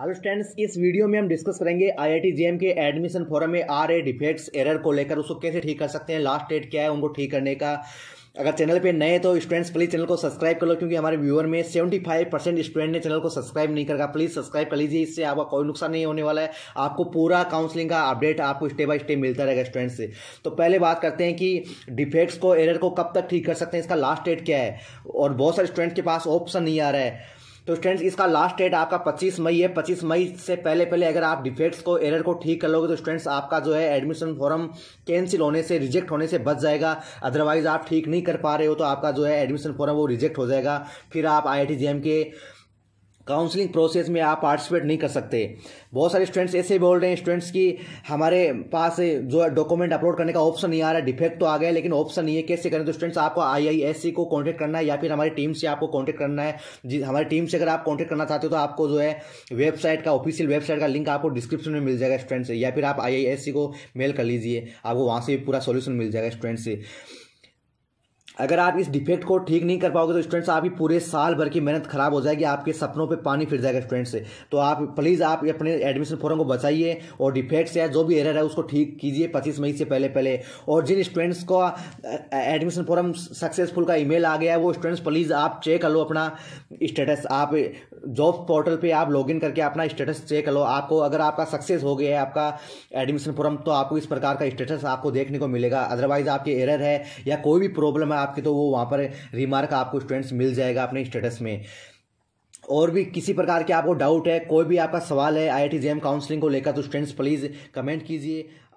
hello students इस video में हम डिस्कस करेंगे आईआईटी जेएम के एडमिशन फॉरम में आ रहे डिफेक्ट्स एरर को लेकर उसको कैसे ठीक कर सकते हैं लास्ट डेट क्या है उनको ठीक करने का अगर चैनल पे नए तो स्टूडेंट्स प्लीज चैनल को सब्सक्राइब कर लो क्योंकि हमारे व्यूअर में 75 परसेंट स्टूडेंट ने चैनल को सब्सक्राइब नहीं करा प्लीज सब्सक्राइब कर लीजिए इससे आपका कोई नुकसान नहीं होने वाला है आपको पूरा काउंसलिंग का अपडेट आपको स्टेप बाय स्टेप मिलता रहेगा स्टूडेंट्स से तो पहले बात करते हैं कि डिफेक्ट्स को एरर को कब तक ठीक कर सकते हैं इसका लास्ट डेट क्या है और बहुत सारे स्टूडेंट्स के पास ऑप्शन नहीं आ रहा है तो स्टूडेंट्स इसका लास्ट डेट आपका 25 मई है 25 मई से पहले पहले अगर आप डिफेक्ट्स को एरर को ठीक कर लोगे तो स्टूडेंट्स आपका जो है एडमिशन फॉर्म कैंसिल होने से रिजेक्ट होने से बच जाएगा अदरवाइज़ आप ठीक नहीं कर पा रहे हो तो आपका जो है एडमिशन फॉर्म वो रिजेक्ट हो जाएगा फिर आप आई आई के काउंसलिंग प्रोसेस में आप पार्टिसिपेट नहीं कर सकते बहुत सारे स्टूडेंट्स ऐसे बोल रहे हैं स्टूडेंट्स की हमारे पास जो है डॉक्यूमेंट अपलोड करने का ऑप्शन नहीं आ रहा है डिफेक्ट तो आ गया लेकिन ऑप्शन नहीं है कैसे करें तो स्टूडेंट्स आपको आईआईएससी को कांटेक्ट करना है या फिर हमारी टीम से आपको कॉन्टैक्ट करना है हमारी टीम से अगर आप कॉन्टेक्ट करना चाहते हो तो आपको जो है वेबसाइट का ऑफिशियल वेबसाइट का लिंक आपको डिस्क्रिप्शन में मिल जाएगा स्टूडेंट्स या फिर आप आई को मेल कर लीजिए आपको वहाँ से पूरा सोल्यूशन मिल जाएगा स्टूडेंट्स से अगर आप इस डिफेक्ट को ठीक नहीं कर पाओगे तो स्टूडेंट्स आपकी पूरे साल भर की मेहनत खराब हो जाएगी आपके सपनों पे पानी फिर जाएगा स्टूडेंट्स से तो आप प्लीज़ आप अपने एडमिशन फॉर्म को बचाइए और डिफेक्ट्स या जो भी एरर है उसको ठीक कीजिए पच्चीस मई से पहले पहले और जिन स्टूडेंट्स का एडमिशन फॉर्म सक्सेसफुल का ईमेल आ गया है वो स्टूडेंट्स प्लीज़ आप चेक कर लो अपना स्टेटस आप जॉब पोर्टल पर आप लॉग करके अपना स्टेटस चेक कर लो आपको अगर आपका सक्सेस हो गया है आपका एडमिशन फॉर्म तो आपको इस प्रकार का स्टेटस आपको देखने को मिलेगा अदरवाइज आपके एरर है या कोई भी प्रॉब्लम है आप आपके तो वो वहाँ पर रिमार्क आपको स्टूडेंट्स मिल जाएगा अपने स्टेटस में और भी किसी प्रकार के आपको डाउट है कोई भी आपका सवाल है आई आई टी काउंसलिंग को लेकर तो स्टूडेंट्स प्लीज़ कमेंट कीजिए